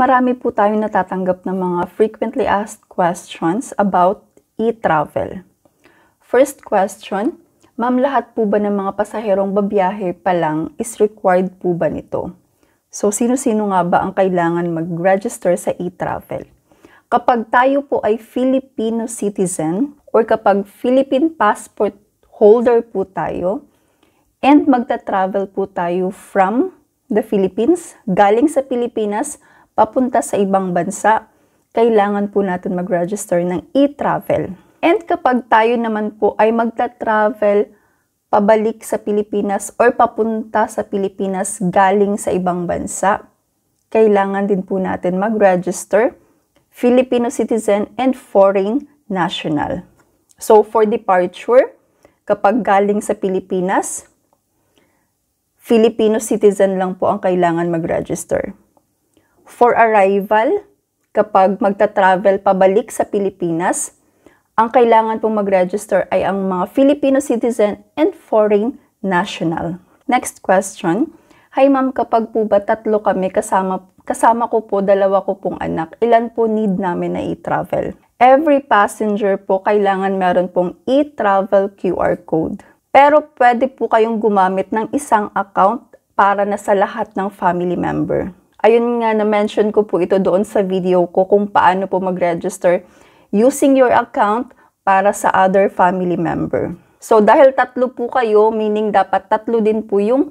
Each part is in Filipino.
marami po tayong natatanggap ng mga frequently asked questions about e-travel. First question, Ma'am, lahat po ba ng mga pasaherong babiyahe pa lang is required po ba nito? So, sino-sino nga ba ang kailangan mag-register sa e-travel? Kapag tayo po ay Filipino citizen or kapag Philippine passport holder po tayo and magta-travel po tayo from the Philippines, galing sa Pilipinas papunta sa ibang bansa, kailangan po natin mag-register ng e-travel. And kapag tayo naman po ay magta-travel pabalik sa Pilipinas or papunta sa Pilipinas galing sa ibang bansa, kailangan din po natin mag-register Filipino citizen and foreign national. So for departure, kapag galing sa Pilipinas, Filipino citizen lang po ang kailangan mag-register for arrival, kapag magta-travel pabalik sa Pilipinas, ang kailangan pong mag-register ay ang mga Filipino citizen and foreign national. Next question. Hi ma'am, kapag po ba tatlo kami kasama, kasama ko po dalawa ko pong anak, ilan po need namin na i-travel? Every passenger po kailangan meron pong e-travel QR code. Pero pwede po kayong gumamit ng isang account para na sa lahat ng family member. Ayun nga, na-mention ko po ito doon sa video ko kung paano po mag-register using your account para sa other family member. So, dahil tatlo po kayo, meaning dapat tatlo din po yung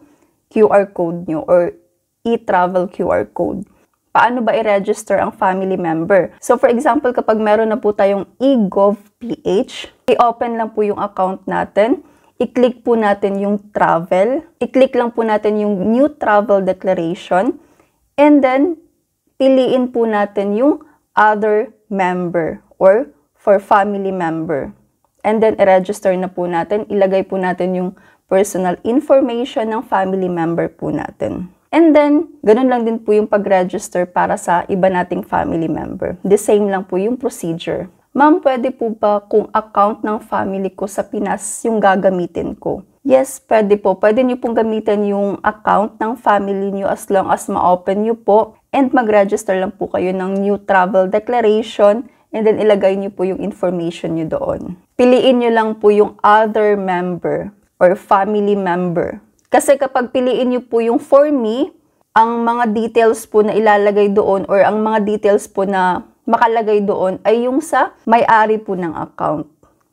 QR code nyo or e-travel QR code. Paano ba i-register ang family member? So, for example, kapag meron na po tayong eGovPH, i-open lang po yung account natin i-click po natin yung travel. I-click lang po natin yung new travel declaration. And then, piliin po natin yung other member or for family member. And then, i-register na po natin. Ilagay po natin yung personal information ng family member po natin. And then, ganun lang din po yung pag-register para sa iba nating family member. The same lang po yung procedure. Ma'am, pwede po ba kung account ng family ko sa Pinas yung gagamitin ko? Yes, pwede po. Pwede niyo pong gamitin yung account ng family niyo as long as ma-open niyo po. And mag-register lang po kayo ng new travel declaration and then ilagay niyo po yung information niyo doon. Piliin niyo lang po yung other member or family member. Kasi kapag piliin niyo po yung for me, ang mga details po na ilalagay doon or ang mga details po na makalagay doon ay yung sa may-ari po ng account.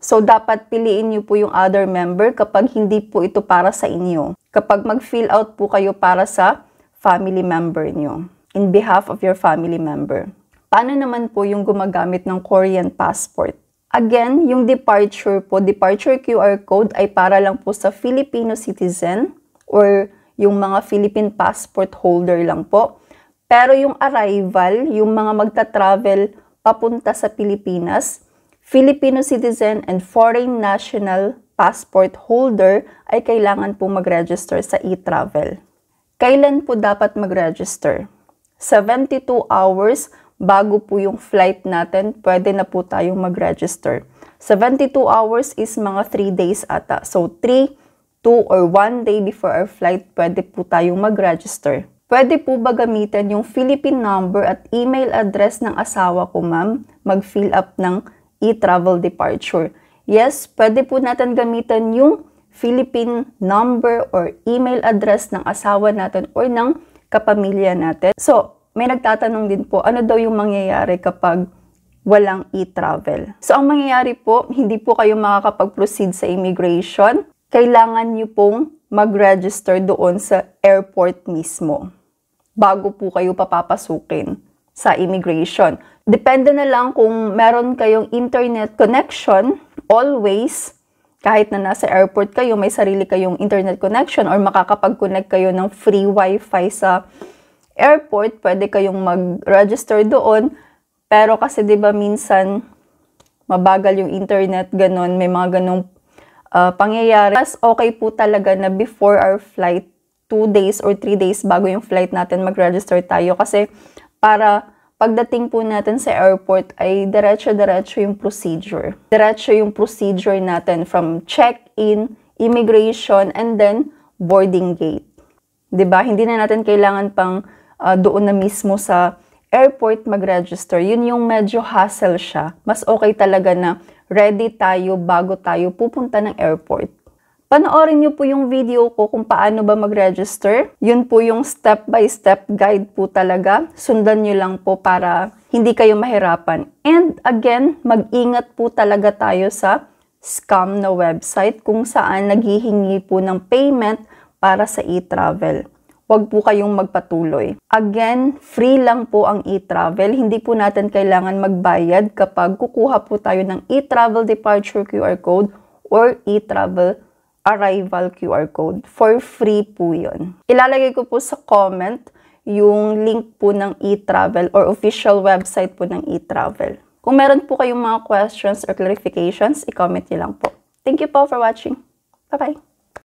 So, dapat piliin niyo po yung other member kapag hindi po ito para sa inyo. Kapag mag-fill out po kayo para sa family member niyo. In behalf of your family member. Paano naman po yung gumagamit ng Korean passport? Again, yung departure po, departure QR code ay para lang po sa Filipino citizen or yung mga Philippine passport holder lang po. Pero yung arrival, yung mga magta-travel papunta sa Pilipinas, Filipino citizen and foreign national passport holder ay kailangan po mag-register sa e-travel. Kailan po dapat mag-register? 72 hours bago po yung flight natin, pwede na po tayong mag-register. 72 hours is mga 3 days ata. So 3, 2, or 1 day before our flight, pwede po tayong mag-register. Pwede po ba gamitin yung Philippine number at email address ng asawa ko, ma'am? Mag-fill up ng e-travel departure. Yes, pwede po natin gamitan yung Philippine number or email address ng asawa natin or ng kapamilya natin. So, may nagtatanong din po, ano daw yung mangyayari kapag walang e-travel? So, ang mangyayari po, hindi po kayo makakapag-proceed sa immigration. Kailangan nyo pong mag-register doon sa airport mismo bago po kayo papapasukin sa immigration. Depende na lang kung meron kayong internet connection, always, kahit na nasa airport kayo, may sarili kayong internet connection or makakapag-connect kayo ng free wifi sa airport, pwede kayong mag-register doon. Pero kasi 'di ba minsan mabagal yung internet ganun, may mga ganung uh, pangyayari. Mas okay po talaga na before our flight, 2 days or 3 days bago yung flight natin mag-register tayo kasi para pagdating po natin sa airport ay diretso-diretso yung procedure. Diretso yung procedure natin from check-in, immigration, and then boarding gate. ba diba? Hindi na natin kailangan pang uh, doon na mismo sa airport mag-register. Yun yung medyo hassle siya. Mas okay talaga na ready tayo bago tayo pupunta ng airport. Panoorin niyo po yung video ko kung paano ba mag-register. Yun po yung step-by-step -step guide po talaga. Sundan niyo lang po para hindi kayo mahirapan. And again, mag-ingat po talaga tayo sa scam na website kung saan naghihingi po ng payment para sa e-travel. Huwag po kayong magpatuloy. Again, free lang po ang e-travel. Hindi po natin kailangan magbayad kapag kukuha po tayo ng e-travel departure QR code or e-travel arrival QR code. For free po yun. Ilalagay ko po sa comment yung link po ng e-travel or official website po ng e-travel. Kung meron po kayong mga questions or clarifications, i-comment nyo lang po. Thank you po for watching. Bye-bye!